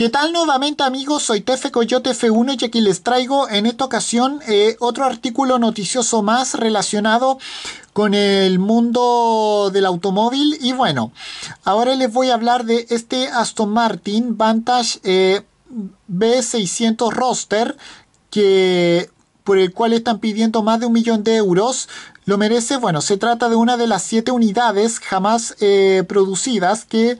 ¿Qué tal nuevamente amigos? Soy Tefe Coyote F1 y aquí les traigo en esta ocasión eh, otro artículo noticioso más relacionado con el mundo del automóvil y bueno, ahora les voy a hablar de este Aston Martin Vantage eh, B600 Roster que por el cual están pidiendo más de un millón de euros lo merece. Bueno, se trata de una de las siete unidades jamás eh, producidas que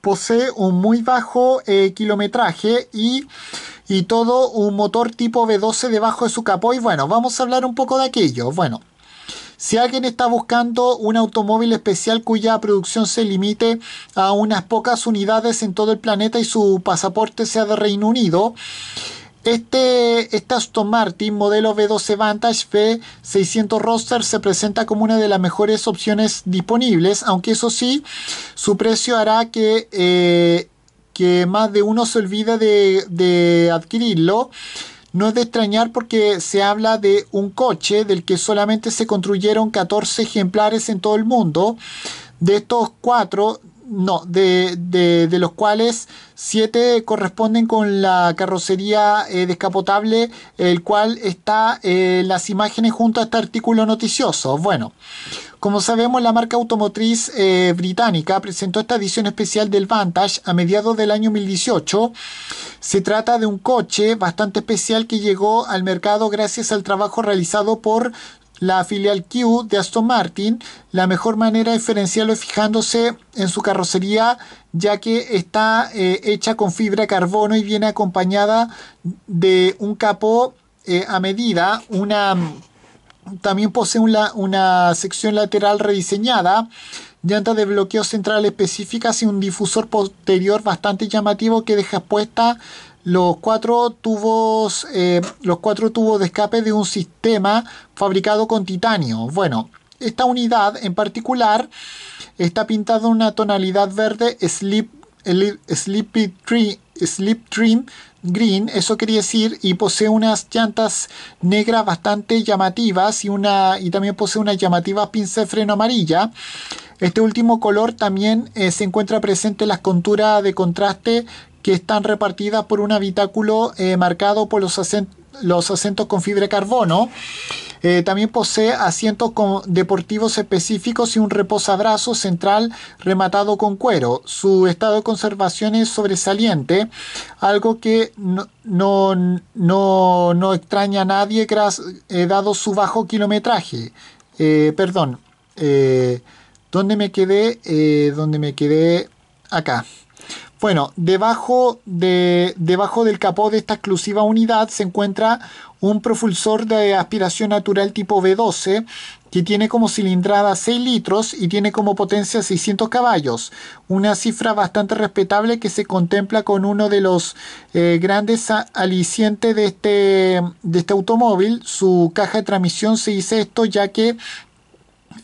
posee un muy bajo eh, kilometraje y, y todo un motor tipo V12 debajo de su capó. Y bueno, vamos a hablar un poco de aquello. Bueno, si alguien está buscando un automóvil especial cuya producción se limite a unas pocas unidades en todo el planeta y su pasaporte sea de Reino Unido, este, Aston Martin modelo V12 Vantage V600 Roadster se presenta como una de las mejores opciones disponibles, aunque eso sí, su precio hará que, eh, que más de uno se olvide de, de adquirirlo. No es de extrañar porque se habla de un coche del que solamente se construyeron 14 ejemplares en todo el mundo. De estos cuatro, no, de, los cuales siete corresponden con la carrocería eh, descapotable, el cual está eh, en las imágenes junto a este artículo noticioso. Bueno, como sabemos, la marca automotriz eh, británica presentó esta edición especial del Vantage a mediados del año 2018. Se trata de un coche bastante especial que llegó al mercado gracias al trabajo realizado por la filial Q de Aston Martin, la mejor manera de diferenciarlo es fijándose en su carrocería, ya que está eh, hecha con fibra de carbono y viene acompañada de un capó eh, a medida, una también posee una, una sección lateral rediseñada, llanta de bloqueo central específica y un difusor posterior bastante llamativo que deja puesta los cuatro tubos, eh, los de escape de un sistema fabricado con titanio. Bueno, esta unidad en particular está pintada en una tonalidad verde sleep, Dream green, eso quería decir, y posee unas llantas negras bastante llamativas y, una, y también posee una llamativa pinza de freno amarilla. Este último color también eh, se encuentra presente en las conturas de contraste que están repartidas por un habitáculo eh, marcado por los, asientos los con fibra de carbono. Eh, también posee asientos deportivos específicos y un reposabrazo central rematado con cuero. Su estado de conservación es sobresaliente, algo que no, extraña a nadie eh, dado su bajo kilometraje. perdón, ¿dónde me quedé? ¿Dónde me quedé? Acá. Bueno, debajo, de, debajo del capó de esta exclusiva unidad se encuentra un propulsor de aspiración natural tipo V12 que tiene como cilindrada 6 litros y tiene como potencia 600 caballos, una cifra bastante respetable que se contempla con uno de los eh, grandes alicientes de este, de este automóvil, su caja de transmisión se dice esto ya que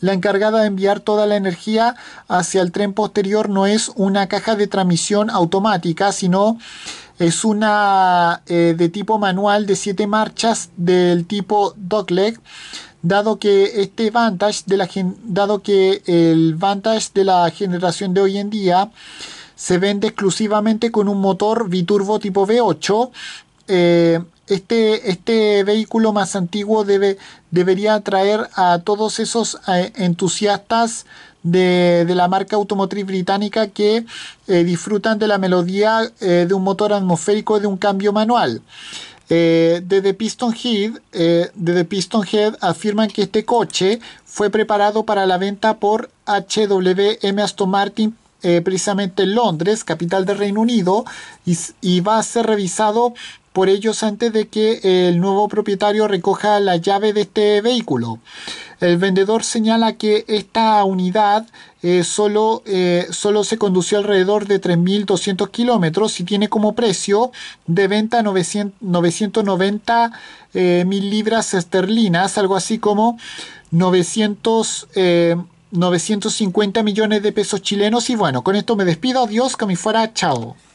la encargada de enviar toda la energía hacia el tren posterior no es una caja de transmisión automática, sino es una eh, de tipo manual de 7 marchas del tipo dogleg, dado que este Vantage de la dado que el Vantage de la generación de hoy en día se vende exclusivamente con un motor biturbo tipo V8 este, este vehículo más antiguo debe, debería atraer a todos esos eh, entusiastas de, la marca automotriz británica que eh, disfrutan de la melodía eh, de un motor atmosférico de un cambio manual. desde, Piston Head, desde Piston afirman que este coche fue preparado para la venta por HWM Aston Martin precisamente en Londres, capital del Reino Unido, y, va a ser revisado por ellos antes de que el nuevo propietario recoja la llave de este vehículo. El vendedor señala que esta unidad eh, eh, solo, se condució alrededor de 3.200 kilómetros y tiene como precio de venta 990 eh, mil libras esterlinas, algo así como 950 millones de pesos chilenos y bueno, con esto me despido, adiós, que me fuera, chao.